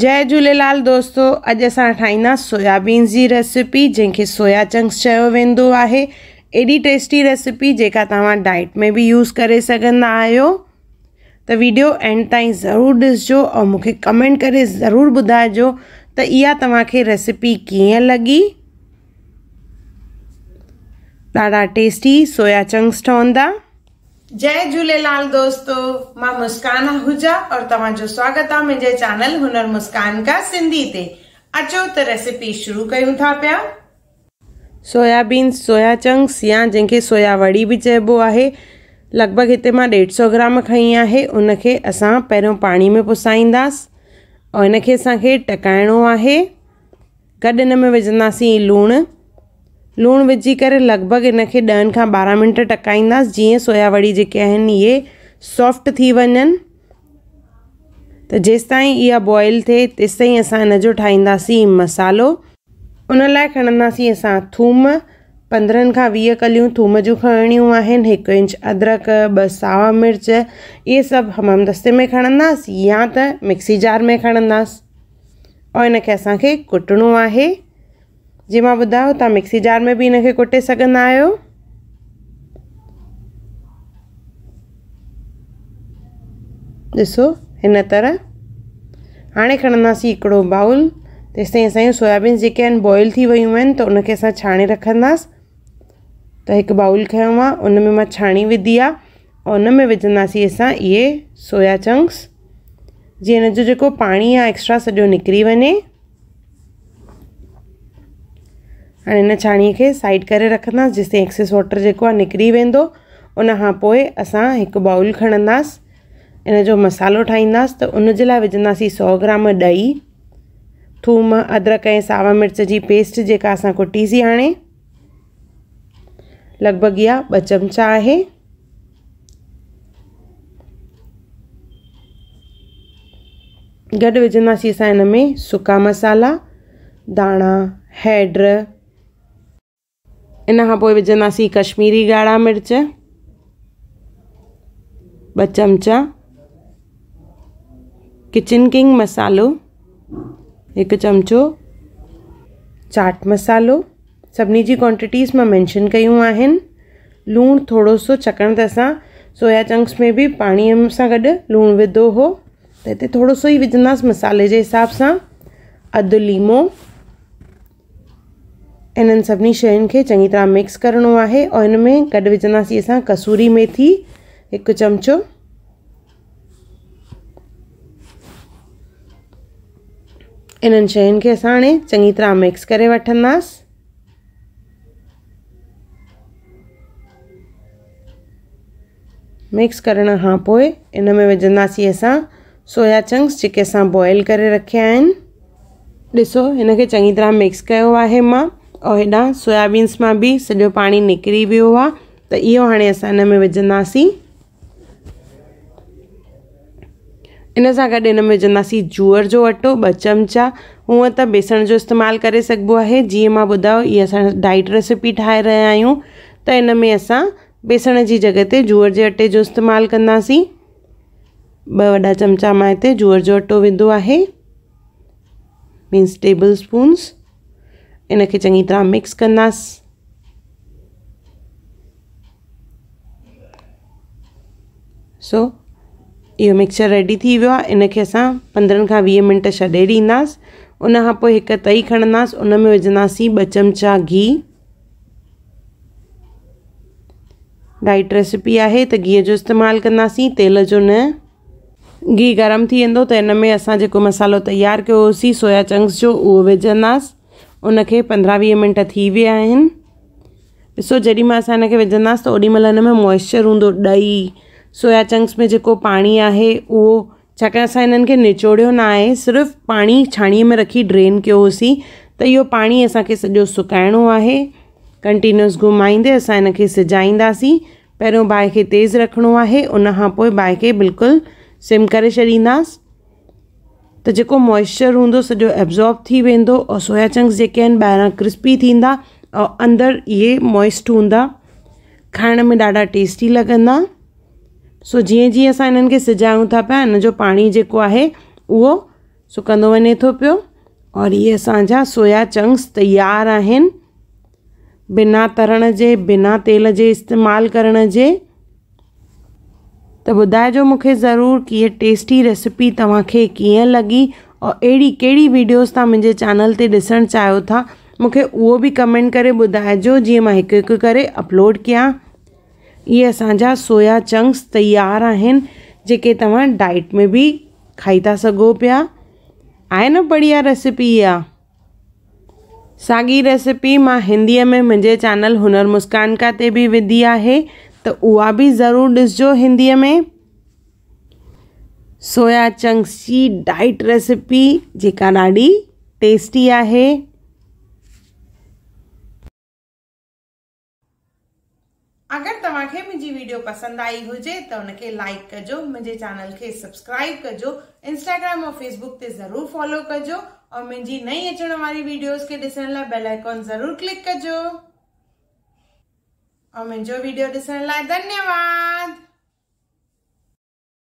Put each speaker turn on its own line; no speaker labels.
जय झूलेलाल दोस्तों अज असां ठाहींदासीं सोयाबीन जी रेसिपी जैसे सोया चंक्स चयो वेंदो आहे टेस्टी रेसिपी जेका तुम डाइट में भी यूज़ कर सघंदा आहियो वीडियो एंड ताईं ज़रूरु ॾिसजो ऐं मूंखे कमेंट करे ज़रूर ॿुधाइजो त इहा तव्हांखे रेसिपी कीअं लॻी ॾाढा टेस्टी सोया चंक्स ठहंदा जय ઝૂલેલાલ दोस्तों માં मुस्कान આહુજા और तव्हांजो स्वागत है मुझे चैनल हुनर मुस्कान का सिंधी ते अचो त रेसिपी शुरू क्यों था पिया सोयाबीन्स सोया चंक्स या जंहिंखे सोया वड़ी भी चबो है लगभग हिते मां सौ ग्राम खी है उनके असां पहिरियों पाणी में पुसाईंदासि और हिनखे असांखे है आहे इन में विझंदासीं लूण लूण विझी करे लॻभॻि इन दहन का बारह मिंट टकाईंदासीं जी सोया वड़ी जेके आहिनि सॉफ्ट थी वन तो जेस जेसिताईं इहा बॉइल थे तेस असां अस जो ठाहींदासीं मसालो उन लाइ अस थूम पंद्रह का वी कलियूं थूम जो खणणियूं आहिनि हिकु इंच अदरक ब सावा मिर्च ये सब हमाम दस्ते में खणंदासीं या तो मिक्सी जार में खणंदासीं और हिनखे असांखे कुटणो आहे जी मां ॿुधायो तव्हां मिक्सी जार में भी इनके कुटे सकना आयो दिसो इन तरह हाँ खड़ी हिकिड़ो बाउल तेस तीन सोयाबीन्स सोयाबीन आहिनि बॉइल थी वियूं आहिनि त उनखे असां छाणे रखंदासीं त हिकु बाउल खयो आहे उन में मां छाणी विधी आहे ऐं उन में विझंदासीं असां इहे सोया चंक्स जी हिन जो जेको पाणी एक्स्ट्रा सॼो निकरी वञे हाँ इन छाणी के साइड कर रखा जेसिताईं एक्सेस वॉटर जो आहे निरी वो उन अस एक बाउल खणंदासीं इन जो मसालो ठाहींदासीं तो उन विजासी सौ ग्राम डही थूम अदरक सावा मिर्च की पेस्ट जहाँ असां कुटीसीं हाँ लगभग यह ब चमचा है गड विजासी असां हिन में मसाला दाणा हैड इन खां कश्मीरी गाढ़ा मिर्च ब चमचा किचन किंग मसालो एक चमचो चाट मसालो सभी जी क्वांटिटीज़ में मैंशन कयूं लूण थोड़ा सो छाकाणि त सोया चंक्स में भी पानी से गड लूण विधो हो तो इतने थोरो सो ही विझंदासीं मसाले के हिसाब से अद लीमो इन्हनि सभिनी शयुनि खे चङी तरह मिक्स करिणो आहे और हिन में गॾु विझंदासीं असां कसूरी मेथी हिकु चमचो इन्हनि शयुनि खे असां हाणे चङी तरह मिक्स करे वठंदासीं मिक्स करण खां पोइ इन में विझंदासीं असां सोया चंक्स जेके असां बॉइल करे रखिया आहिनि ॾिसो हिनखे चङी तरह मिक्स कयो आहे मां और हेॾां सोयाबीन्स में भी सॼो पानी निकरी वो आहे त इहो हाणे असां में विझंदासीं इन सा गड इन में विझंदासीं जुअर जो अटो ब चमचा हूअं तो बेसण जो इस्तेमाल करे सघिबो आहे जीअं मां ॿुधायो इहा असां डाइट रेसिपी ठाहे रहा हूँ तो इन में अस बेसण की जगह ते जुअर के अटे जो इस्तेमाल कंदासीं ब वा चमचा मां इतने जुअर जो अटो वो है मीन्स टेबल स्पून्स इनके चंगी तरह मिक्स कंदासि सो इहो मिक्सर रेडी थी वियो आहे इनखे पंद्रह का वी वीह मिंट छॾे ॾींदासि उन खां तई खणंदासि उन में विझंदासीं ॿ चमिचा गिहु डाइट रेसिपी है त गिह जो इस्तेमालु कंदासीं तेल जो न गिहु गरम थी वेंदो त हिन में असां जेको मसालो तयारु कयो सोया चंक्स जो उहो विझंदासि उनखे पंद्रहं वीह मिंट थी विया आहिनि ॾिसो जॾहिं मां असां हिनखे विझंदासीं त ओॾीमहिल में मॉइस्चर हों ॾही सोया चंक्स में जो पानी आहे वो छाकाणि असां हिननि खे निचोड़ियो न आहे सिर्फ़ु में रखी ड्रेन कयोसीं त इहो पाणी असांखे सॼो सुकाइणो आहे कंटिन्यूस घुमाईंदे असां हिनखे सिजाईंदासीं पहिरियों बाहि खे तेज़ रखिणो आहे उनखां पोइ बाहि खे सिम करे छॾींदासीं तो जो मॉइस्चर हों सो एब्ज़ॉर्ब थी वो और सोया चंक्स जो आहिनि क्रिस्पी थी और अंदर ये मॉइस्ट हूंदा खाने में ढा टेस्टी लगंदा सो जी जी अस इन खे था पाया पिया पानी जो है वो आहे उहो तो पो और ये असाजा सोया चंक्स तैयार बिना तरण के बिना तेल के इस्तेमाल करण के બુધાય જો મુખે જરૂર કીય ટેસ્ટી રેસિપી તમાખે કી લગી ઓ એડી કેડી વિડિયોસ તા મજે ચેનલ તે દેસણ ચાહો થા મુખે ઓ ભી કમેન્ટ કરે બુધાય જો જી માં એક એક કરે અપલોડ કિયા ય સાજા સોયા ચંક્સ તૈયાર હૈન જેકે તમ ડાયટ મે ભી ખાઈ તા સગો પ્યા આયન બઢિયા રેસિપી આ સાગી રેસિપી માં હિન્દી મે મજે ચેનલ હનર મુસ્કાન કાતે ભી વિધિયા હે तो उहा भी ज़रूरु ॾिसिजो हिंदीअ में सोया चंक्स जी डाइट रेसिपी जेका ॾाढी टेस्टी आहे अगरि तव्हांखे मुंहिंजी वीडियो पसंदि आई हुजे त तो हुनखे लाइक कजो मुंहिंजे चैनल खे सब्सक्राइब कजो इंस्टाग्राम और फेसबुक ते ज़रूरु फॉलो कजो और मुंहिंजी नई अचण वारी वीडियोस खे ॾिसण लाइ बेल आइकॉन ज़रूरु क्लिक कजो और मुझे वीडियो ॾिसण लाइ धन्यवाद